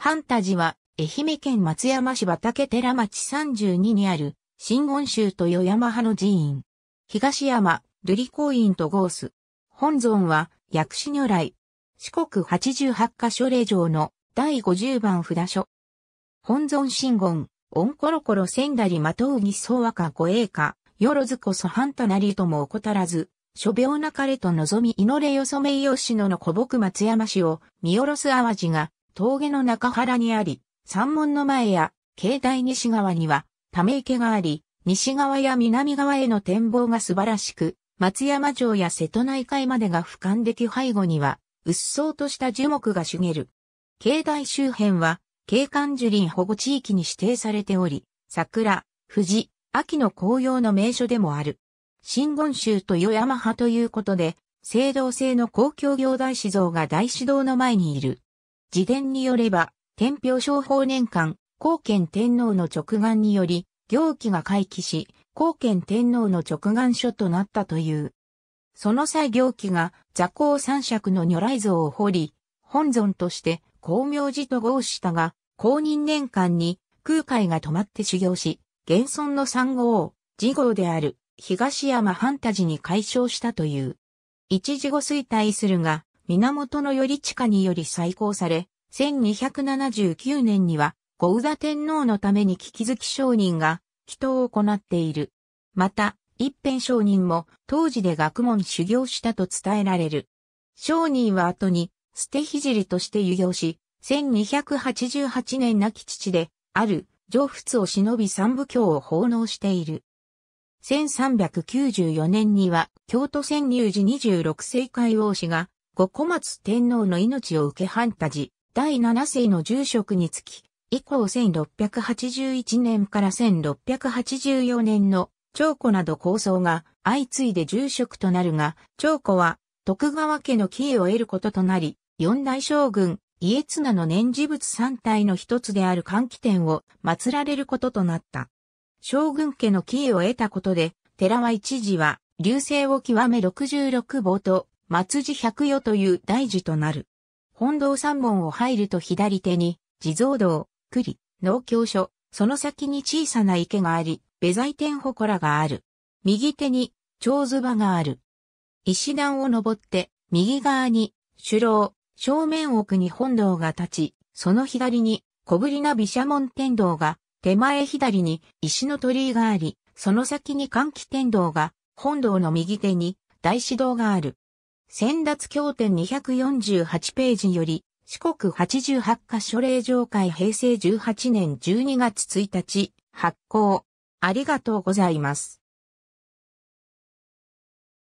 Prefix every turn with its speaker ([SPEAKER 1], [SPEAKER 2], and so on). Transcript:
[SPEAKER 1] ハンタジは、愛媛県松山市畑寺町32にある、新温州と与山派の寺院。東山、瑠璃光院とゴース。本尊は、薬師如来。四国八十八箇所令状の第五十番札所。本尊神言、オンコロコロ千だりまとうぎそう和歌護衛歌、よろずこそハンタなりとも怠らず、諸病なかれと望み祈れよそめよしのの古木松山市を見下ろす淡路が峠の中原にあり、山門の前や境内西側にはため池があり、西側や南側への展望が素晴らしく、松山城や瀬戸内海までが俯瞰でき背後には、うっそうとした樹木が茂る。境内周辺は、景観樹林保護地域に指定されており、桜、藤、秋の紅葉の名所でもある。新言宗と与山派ということで、青銅製の公共行大師像が大師堂の前にいる。自伝によれば、天平商法年間、高見天皇の直眼により、行基が回帰し、高見天皇の直眼書となったという。その際行基が座高三尺の如来像を彫り、本尊として光明寺と合したが、公認年間に空海が止まって修行し、現存の三号を、次号である東山半田寺に解消したという。一時後衰退するが、源頼親により再興され、1279年には、後宇田天皇のために聞き月商人が、祈祷を行っている。また、一辺商人も、当時で学問修行したと伝えられる。商人は後に、捨て聖として遊行し、1288年亡き父で、ある、上仏を忍び三部教を奉納している。1394年には、京都潜入寺26世界王子が、五小松天皇の命を受け半田寺、第七世の住職につき、以降1681年から1684年の長子など構想が相次いで住職となるが、長子は徳川家のキーを得ることとなり、四大将軍、家綱の念事物三体の一つである換気点を祀られることとなった。将軍家のキーを得たことで、寺は一時は、流星を極め66坊と松寺百余という大寺となる。本堂三門を入ると左手に、地蔵堂、栗、農協所、その先に小さな池があり、べザイ天祠がある。右手に、長図場がある。石段を登って、右側に、首楼、正面奥に本堂が立ち、その左に、小ぶりな毘沙門天堂が、手前左に石の鳥居があり、その先に寒気天堂が、本堂の右手に大師堂がある。先達協定248ページより、四国88カ所令上会平成18年12月1日、発行。ありがとうございます。